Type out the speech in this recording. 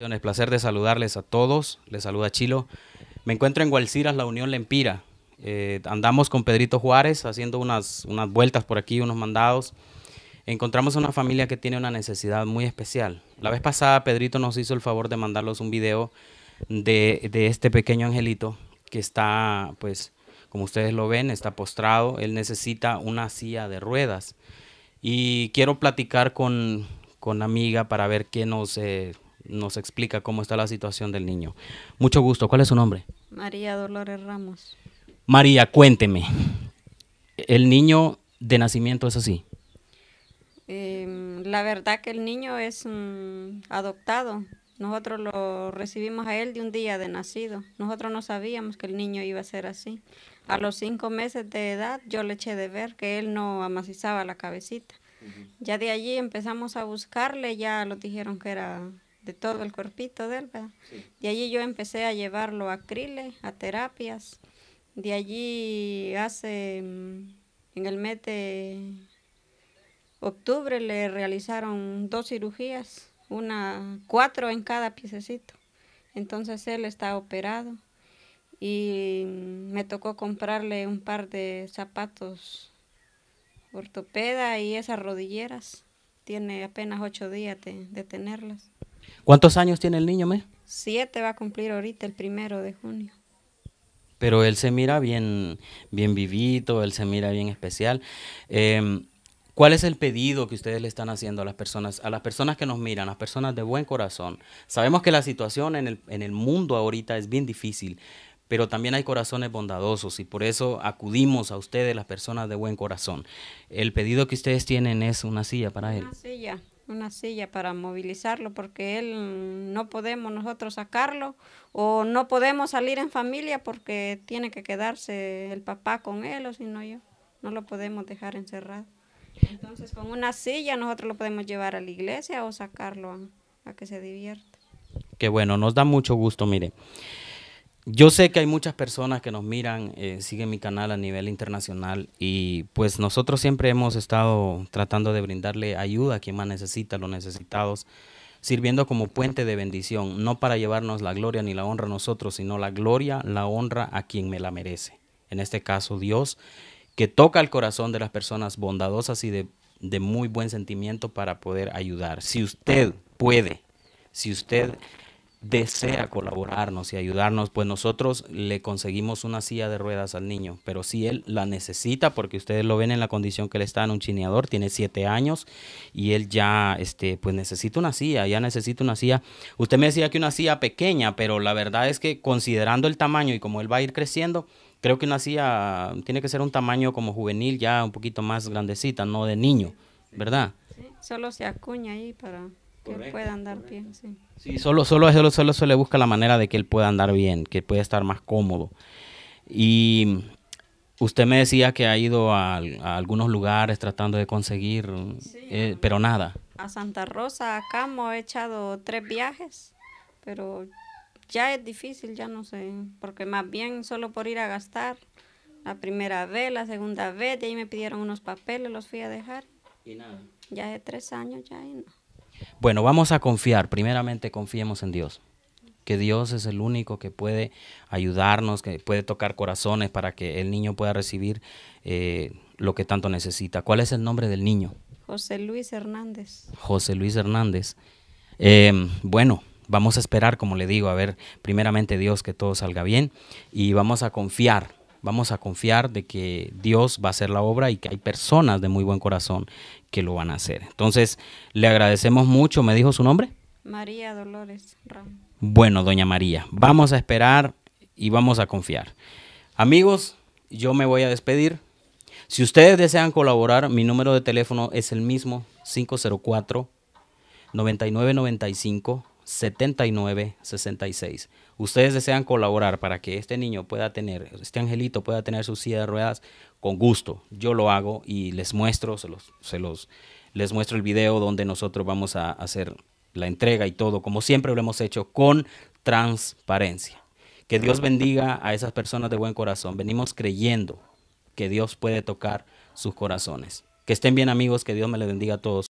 Es Placer de saludarles a todos. Les saluda Chilo. Me encuentro en Gualciras, la Unión Lempira. Eh, andamos con Pedrito Juárez haciendo unas, unas vueltas por aquí, unos mandados. Encontramos a una familia que tiene una necesidad muy especial. La vez pasada, Pedrito nos hizo el favor de mandarlos un video de, este pequeño angelito que está, pues, como ustedes lo ven, está postrado. Él necesita una silla de ruedas. Y quiero platicar con, con amiga para ver qué nos... Eh, nos explica cómo está la situación del niño. Mucho gusto. ¿Cuál es su nombre? María Dolores Ramos. María, cuénteme. ¿El niño de nacimiento es así? Em, la verdad que el niño es adoptado. Nosotros lo recibimos a él de un día de nacido. Nosotros no sabíamos que el niño iba a ser así. A los cinco meses de edad yo le eché de ver que él no amacizaba la cabecita. Ya de allí empezamos a buscarle, ya lo dijeron que era de todo el cuerpito de él. De allí yo empecé a llevarlo a krile a terapias. De allí hace, mm, en el mes de octubre le realizaron dos cirugías, una, cuatro en cada piececito. Entonces él está operado y mm, me tocó comprarle un par de zapatos ortopeda y esas rodilleras. Tiene apenas ocho días de tenerlas. ¿Cuántos años tiene el niño, me? Siete va a cumplir ahorita, el primero de junio. Pero él se mira bien, bien vivito, él se mira bien especial. Em, ¿Cuál es el pedido que ustedes le están haciendo a las personas, a las personas que nos miran, a las personas de buen corazón? Sabemos que la situación en el, en el mundo ahorita es bien difícil, pero también hay corazones bondadosos y por eso acudimos a ustedes, las personas de buen corazón. El pedido que ustedes tienen es una silla para él. Una silla, una silla para movilizarlo porque él no podemos nosotros sacarlo o no podemos salir en familia porque tiene que quedarse el papá con él o si no yo, no lo podemos dejar encerrado. Entonces con una silla nosotros lo podemos llevar a la iglesia o sacarlo a, que se divierta. Qué bueno, nos da mucho gusto, mire. Yo sé que hay muchas personas que nos miran, eh, siguen mi canal a nivel internacional y pues nosotros siempre hemos estado tratando de brindarle ayuda a quien más necesita, a los necesitados, sirviendo como puente de bendición, no para llevarnos la gloria ni la honra a nosotros, sino la gloria, la honra a quien me la merece. En este caso, Dios, que toca el corazón de las personas bondadosas y de muy buen sentimiento para poder ayudar. Si usted puede, si usted desea colaborarnos y ayudarnos, pues nosotros le conseguimos una silla de ruedas al niño, pero si él la necesita, porque ustedes lo ven en la condición que le está en un chineador, tiene siete años y él ya, este, pues necesita una silla, ya necesita una silla. Usted me decía que una silla pequeña, pero la verdad es que considerando el tamaño y como él va a ir creciendo, creo que una silla tiene que ser un tamaño como juvenil, ya un poquito más grandecita, no de niño, ¿verdad? Sí, solo se acuña ahí para que pueda andar bien. Sí, sí solo, solo, solo, solo se le busca la manera de que él pueda andar bien, que pueda estar más cómodo. Y usted me decía que ha ido a, algunos lugares tratando de conseguir, eh, pero nada. A Santa Rosa, Camo he echado tres viajes, pero ya es difícil, ya no sé, porque más bien solo por ir a gastar. La primera vez, la segunda vez, de ahí me pidieron unos papeles, los fui a dejar. Y nada. Ya de tres años, ya y no. Bueno, vamos a confiar. Primeramente confiemos en Dios. Que Dios es el único que puede ayudarnos, que puede tocar corazones para que el niño pueda recibir eh, lo que tanto necesita. ¿Cuál es el nombre del niño? José Luis Hernández. José Luis Hernández. Eh, bueno, vamos a esperar, como le digo, a ver primeramente Dios que todo salga bien y vamos a confiar vamos a confiar de que Dios va a hacer la obra y que hay personas de muy buen corazón que lo van a hacer. Entonces, le agradecemos mucho. ¿Me dijo su nombre? María Dolores Ramos. Bueno, doña María, vamos a esperar y vamos a confiar. Amigos, yo me voy a despedir. Si ustedes desean colaborar, mi número de teléfono es el mismo, 504 9995 7966. Ustedes desean colaborar para que este niño pueda tener, este angelito pueda tener su silla de ruedas con gusto. Yo lo hago y les muestro, se los, se los, les muestro el video donde nosotros vamos a hacer la entrega y todo, como siempre lo hemos hecho, con transparencia. Que Dios bendiga a esas personas de buen corazón. Venimos creyendo que Dios puede tocar sus corazones. Que estén bien amigos, que Dios me les bendiga a todos.